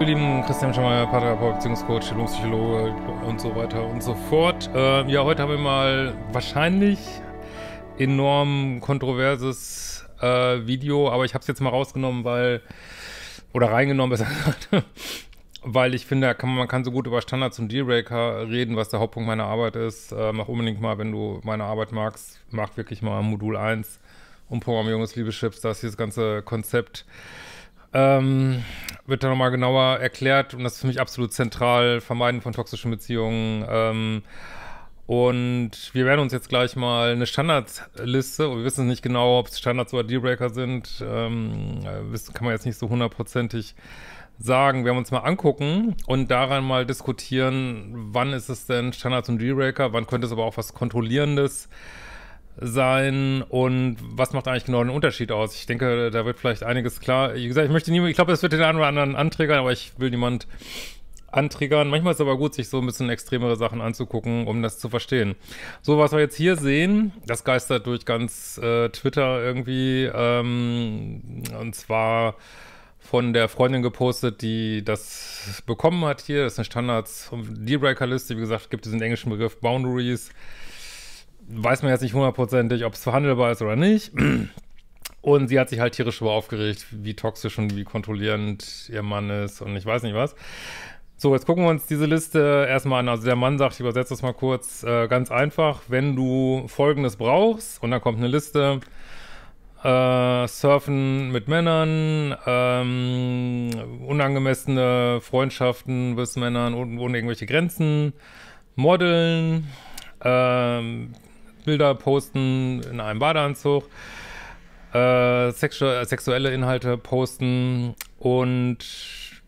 Ihr lieben Christian Schemmer, Paartherapeut, Beziehungscoach, Psychologe und so weiter und so fort. Äh, ja, heute haben wir mal wahrscheinlich enorm kontroverses äh, Video, aber ich habe es jetzt mal rausgenommen, weil, oder reingenommen besser gesagt, weil ich finde, kann, man kann so gut über Standards und Dealbreaker reden, was der Hauptpunkt meiner Arbeit ist. Äh, mach unbedingt mal, wenn du meine Arbeit magst, mach wirklich mal Modul 1 und Umprogrammierung des Liebeschips, das ist hier das ganze Konzept. Ähm, wird da nochmal genauer erklärt und das ist für mich absolut zentral, Vermeiden von toxischen Beziehungen. Ähm, und wir werden uns jetzt gleich mal eine Standardliste, wir wissen nicht genau, ob es Standards oder Dealbreaker sind, ähm, äh, kann man jetzt nicht so hundertprozentig sagen. Wir haben uns mal angucken und daran mal diskutieren, wann ist es denn Standards und Dealbreaker, wann könnte es aber auch was Kontrollierendes sein sein und was macht eigentlich genau den Unterschied aus? Ich denke, da wird vielleicht einiges klar. Wie gesagt, ich möchte niemand, ich glaube, es wird den einen oder anderen anträgern, aber ich will niemand antriggern. Manchmal ist es aber gut, sich so ein bisschen extremere Sachen anzugucken, um das zu verstehen. So, was wir jetzt hier sehen, das geistert durch ganz äh, Twitter irgendwie. Ähm, und zwar von der Freundin gepostet, die das bekommen hat hier. Das ist eine Standards- und Dealbreaker-Liste. Wie gesagt, gibt es den englischen Begriff Boundaries weiß man jetzt nicht hundertprozentig, ob es verhandelbar ist oder nicht. Und sie hat sich halt tierisch über aufgeregt, wie toxisch und wie kontrollierend ihr Mann ist und ich weiß nicht was. So, jetzt gucken wir uns diese Liste erstmal an. Also der Mann sagt, ich übersetze das mal kurz, äh, ganz einfach, wenn du Folgendes brauchst, und dann kommt eine Liste, äh, Surfen mit Männern, ähm, unangemessene Freundschaften bis Männern ohne, ohne irgendwelche Grenzen, Modeln, ähm, Bilder posten in einem Badeanzug, äh, sexu sexuelle Inhalte posten und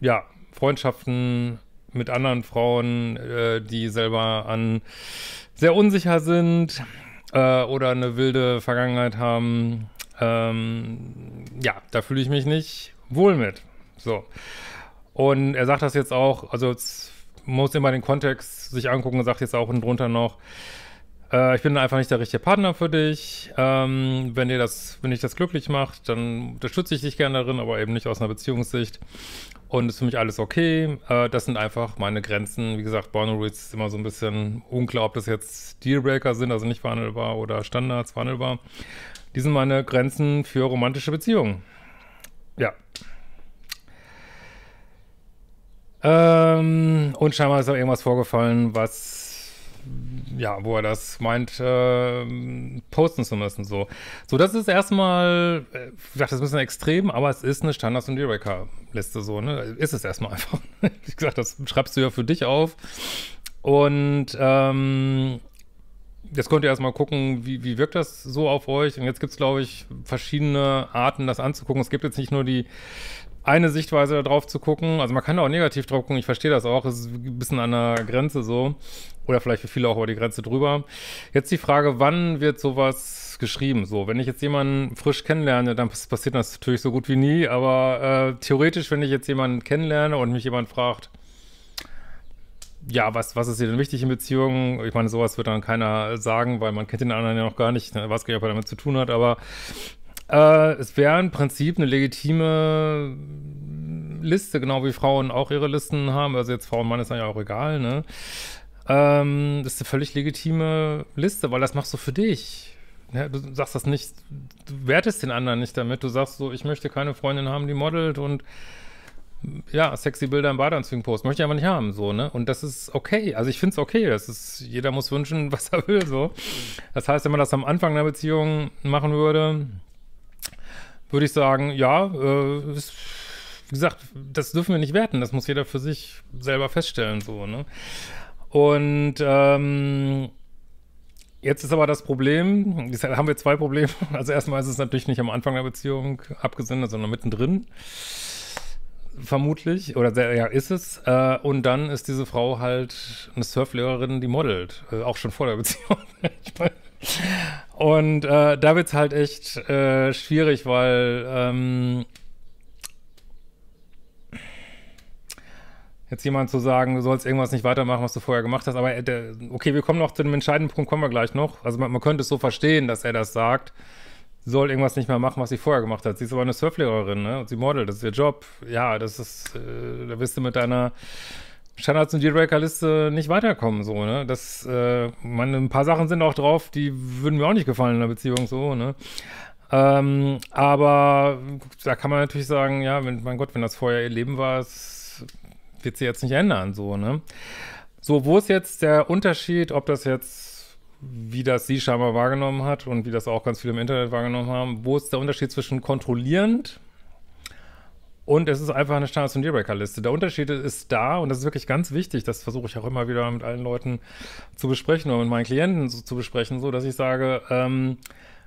ja, Freundschaften mit anderen Frauen, äh, die selber an sehr unsicher sind äh, oder eine wilde Vergangenheit haben. Ähm, ja, da fühle ich mich nicht wohl mit. So. Und er sagt das jetzt auch, also jetzt muss immer den Kontext sich angucken und sagt jetzt auch und drunter noch, äh, ich bin einfach nicht der richtige Partner für dich. Ähm, wenn dir das, wenn dich das glücklich macht, dann unterstütze ich dich gerne darin, aber eben nicht aus einer Beziehungssicht. Und ist für mich alles okay. Äh, das sind einfach meine Grenzen. Wie gesagt, Boundaries ist immer so ein bisschen unklar, ob das jetzt Dealbreaker sind, also nicht verhandelbar oder Standards verhandelbar. Die sind meine Grenzen für romantische Beziehungen. Ja. Ähm, und scheinbar ist da irgendwas vorgefallen, was ja, wo er das meint, äh, posten zu müssen. So, so das ist erstmal, äh, ich dachte, das ist ein bisschen extrem, aber es ist eine Standards- und Dealbreaker-Liste, so, ne? Ist es erstmal einfach. Wie gesagt, das schreibst du ja für dich auf. Und ähm, jetzt könnt ihr erstmal gucken, wie, wie wirkt das so auf euch. Und jetzt gibt es, glaube ich, verschiedene Arten, das anzugucken. Es gibt jetzt nicht nur die eine Sichtweise darauf zu gucken. Also man kann auch negativ drauf gucken, ich verstehe das auch, es ist ein bisschen an der Grenze so. Oder vielleicht für viele auch über die Grenze drüber. Jetzt die Frage, wann wird sowas geschrieben? So, wenn ich jetzt jemanden frisch kennenlerne, dann passiert das natürlich so gut wie nie, aber äh, theoretisch, wenn ich jetzt jemanden kennenlerne und mich jemand fragt, ja, was, was ist hier denn wichtig in Beziehungen? Ich meine, sowas wird dann keiner sagen, weil man kennt den anderen ja noch gar nicht. Ich ne, weiß gar nicht, ob er damit zu tun hat, aber äh, es wäre im Prinzip eine legitime Liste, genau wie Frauen auch ihre Listen haben. Also jetzt Frau und Mann ist ja auch egal, ne? Ähm, das ist eine völlig legitime Liste, weil das machst du für dich. Ja, du sagst das nicht, du wertest den anderen nicht damit. Du sagst so, ich möchte keine Freundin haben, die modelt und ja, sexy Bilder im Badeanzügen post. Möchte ich aber nicht haben, so, ne? Und das ist okay. Also ich finde es okay. Das ist, jeder muss wünschen, was er will, so. Das heißt, wenn man das am Anfang einer Beziehung machen würde, würde ich sagen, ja, äh, ist, wie gesagt, das dürfen wir nicht werten. Das muss jeder für sich selber feststellen, so, ne? Und ähm, Jetzt ist aber das Problem, jetzt haben wir zwei Probleme. Also erstmal ist es natürlich nicht am Anfang der Beziehung abgesendet, sondern mittendrin. Vermutlich, oder sehr, ja, ist es. Äh, und dann ist diese Frau halt eine Surflehrerin, die modelt. Äh, auch schon vor der Beziehung. Ich meine, und äh, da wird es halt echt äh, schwierig, weil ähm, jetzt jemand zu sagen, du sollst irgendwas nicht weitermachen, was du vorher gemacht hast. Aber äh, der, okay, wir kommen noch zu dem entscheidenden Punkt, kommen wir gleich noch. Also man, man, könnte es so verstehen, dass er das sagt. soll irgendwas nicht mehr machen, was sie vorher gemacht hat. Sie ist aber eine Surflehrerin, ne? Und sie modelt, das ist ihr Job. Ja, das ist, äh, da bist du mit deiner Standards und Dealbreaker-Liste nicht weiterkommen, so, ne? Das, äh, man, ein paar Sachen sind auch drauf, die würden mir auch nicht gefallen in der Beziehung, so, ne? Ähm, aber da kann man natürlich sagen, ja, wenn, mein Gott, wenn das vorher ihr Leben war, es wird sie jetzt nicht ändern, so, ne? So, wo ist jetzt der Unterschied, ob das jetzt, wie das sie scheinbar wahrgenommen hat und wie das auch ganz viele im Internet wahrgenommen haben, wo ist der Unterschied zwischen kontrollierend und es ist einfach eine Standards- und Dealbreaker-Liste. Der Unterschied ist da und das ist wirklich ganz wichtig. Das versuche ich auch immer wieder mit allen Leuten zu besprechen oder mit meinen Klienten so, zu besprechen, so dass ich sage, ähm,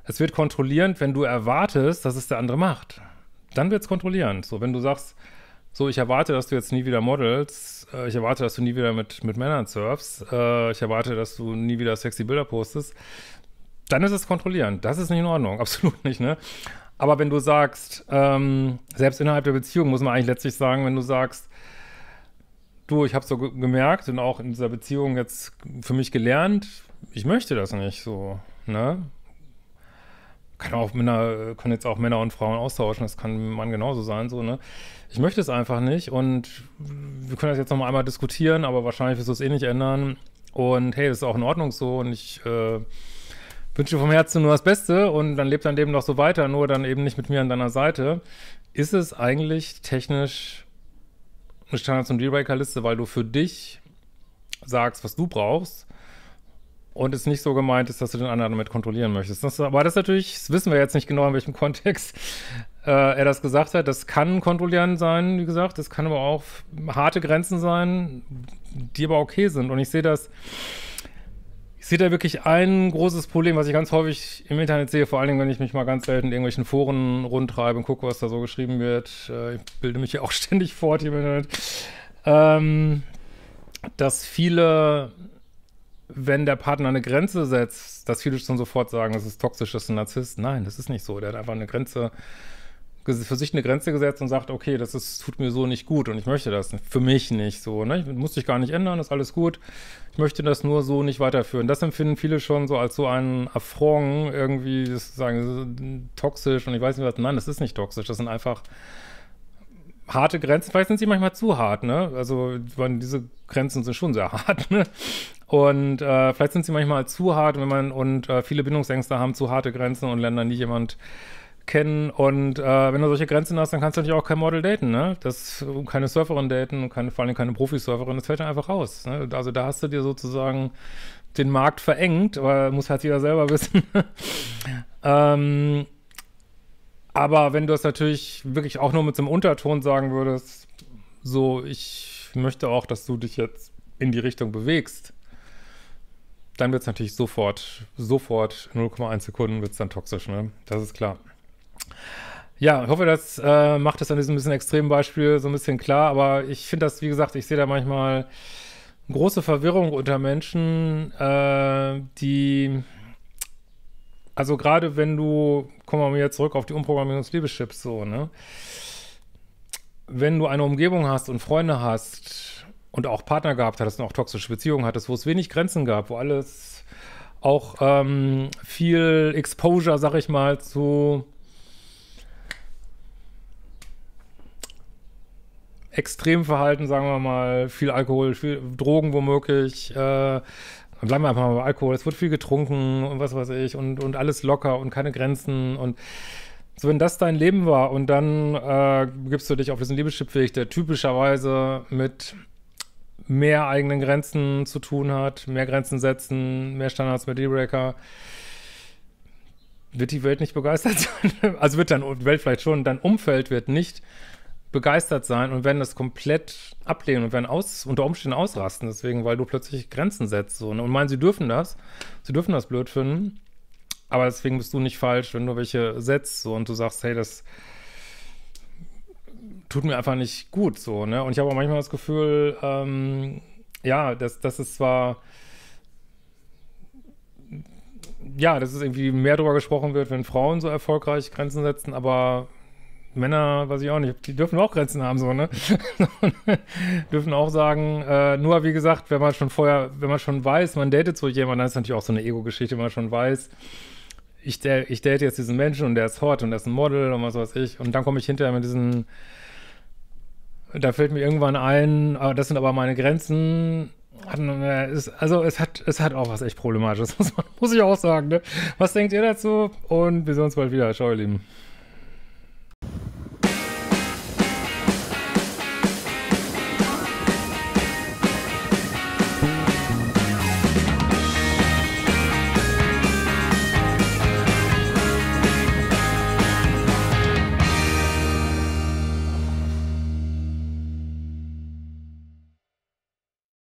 es wird kontrollierend, wenn du erwartest, dass es der andere macht. Dann wird es kontrollierend. So, wenn du sagst, so, ich erwarte, dass du jetzt nie wieder modelst, äh, ich erwarte, dass du nie wieder mit, mit Männern surfst, äh, ich erwarte, dass du nie wieder sexy Bilder postest, dann ist es kontrollierend. Das ist nicht in Ordnung, absolut nicht, ne? Aber wenn du sagst, ähm, selbst innerhalb der Beziehung muss man eigentlich letztlich sagen, wenn du sagst, du, ich habe so gemerkt und auch in dieser Beziehung jetzt für mich gelernt, ich möchte das nicht so, ne? Kann auch Männer, können jetzt auch Männer und Frauen austauschen, das kann man genauso sein, so, ne? Ich möchte es einfach nicht und wir können das jetzt nochmal einmal diskutieren, aber wahrscheinlich wirst du es eh nicht ändern. Und hey, das ist auch in Ordnung so und ich, äh, wünsche dir vom Herzen nur das Beste und dann lebt dein Leben noch so weiter, nur dann eben nicht mit mir an deiner Seite. Ist es eigentlich technisch eine Standards- und Dealbreaker-Liste, weil du für dich sagst, was du brauchst und es nicht so gemeint ist, dass du den anderen damit kontrollieren möchtest. Das, aber das natürlich, das wissen wir jetzt nicht genau, in welchem Kontext äh, er das gesagt hat. Das kann kontrollieren sein, wie gesagt, das kann aber auch harte Grenzen sein, die aber okay sind. Und ich sehe das ich sehe da wirklich ein großes Problem, was ich ganz häufig im Internet sehe, vor allen Dingen, wenn ich mich mal ganz selten in irgendwelchen Foren rundtreibe und gucke, was da so geschrieben wird. Äh, ich bilde mich ja auch ständig fort im Internet. Ähm, dass viele, wenn der Partner eine Grenze setzt, dass viele schon sofort sagen, das ist toxisch, das ist ein Narzisst. Nein, das ist nicht so. Der hat einfach eine Grenze für sich eine Grenze gesetzt und sagt, okay, das ist, tut mir so nicht gut und ich möchte das für mich nicht so. Ne? Ich muss dich gar nicht ändern, ist alles gut. Ich möchte das nur so nicht weiterführen. Das empfinden viele schon so als so einen Affront, irgendwie sagen, toxisch und ich weiß nicht was. Nein, das ist nicht toxisch. Das sind einfach harte Grenzen. Vielleicht sind sie manchmal zu hart, ne? Also man, diese Grenzen sind schon sehr hart, ne? Und äh, vielleicht sind sie manchmal zu hart, wenn man und äh, viele Bindungsängste haben zu harte Grenzen und Länder dann jemand kennen. Und äh, wenn du solche Grenzen hast, dann kannst du natürlich auch kein Model daten, ne? Das, keine Surferin daten und keine, vor allem keine Profisurferin, das fällt dann einfach raus. Ne? Also da hast du dir sozusagen den Markt verengt, aber muss halt jeder selber wissen. ähm, aber wenn du es natürlich wirklich auch nur mit so einem Unterton sagen würdest, so, ich möchte auch, dass du dich jetzt in die Richtung bewegst, dann wird es natürlich sofort, sofort 0,1 Sekunden wird es dann toxisch, ne? Das ist klar. Ja, ich hoffe, das äh, macht es an diesem bisschen extremen Beispiel so ein bisschen klar, aber ich finde das, wie gesagt, ich sehe da manchmal große Verwirrung unter Menschen, äh, die, also gerade wenn du, kommen wir mal wieder zurück auf die Umprogrammierung des Liebeschips, so, ne? Wenn du eine Umgebung hast und Freunde hast und auch Partner gehabt hattest und auch toxische Beziehungen hattest, wo es wenig Grenzen gab, wo alles auch ähm, viel Exposure, sag ich mal, zu Extremverhalten, sagen wir mal, viel Alkohol, viel Drogen womöglich. Äh, bleiben wir einfach mal bei Alkohol. Es wird viel getrunken und was weiß ich und, und alles locker und keine Grenzen und so, wenn das dein Leben war und dann äh, gibst du dich auf diesen Liebeschippweg, der typischerweise mit mehr eigenen Grenzen zu tun hat, mehr Grenzen setzen, mehr Standards, mehr Dealbreaker, wird die Welt nicht begeistert sein. Also wird die Welt vielleicht schon, dein Umfeld wird nicht begeistert sein und werden das komplett ablehnen und werden aus, unter Umständen ausrasten, deswegen, weil du plötzlich Grenzen setzt so, ne? und meinen, sie dürfen das, sie dürfen das blöd finden, aber deswegen bist du nicht falsch, wenn du welche setzt so, und du sagst, hey, das tut mir einfach nicht gut so, ne? Und ich habe auch manchmal das Gefühl, ähm, ja, das, das ist zwar ja, dass es irgendwie mehr darüber gesprochen wird, wenn Frauen so erfolgreich Grenzen setzen, aber Männer, weiß ich auch nicht, die dürfen auch Grenzen haben, so, ne? dürfen auch sagen, äh, nur wie gesagt, wenn man schon vorher, wenn man schon weiß, man datet so jemanden, dann ist natürlich auch so eine Ego-Geschichte, wenn man schon weiß, ich, date, ich date jetzt diesen Menschen und der ist hot und der ist ein Model und was weiß ich. Und dann komme ich hinterher mit diesen, da fällt mir irgendwann ein, ah, das sind aber meine Grenzen. Äh, also es hat, es hat auch was echt Problematisches, muss, muss ich auch sagen. Ne? Was denkt ihr dazu? Und wir sehen uns bald wieder. Ciao, ihr Lieben.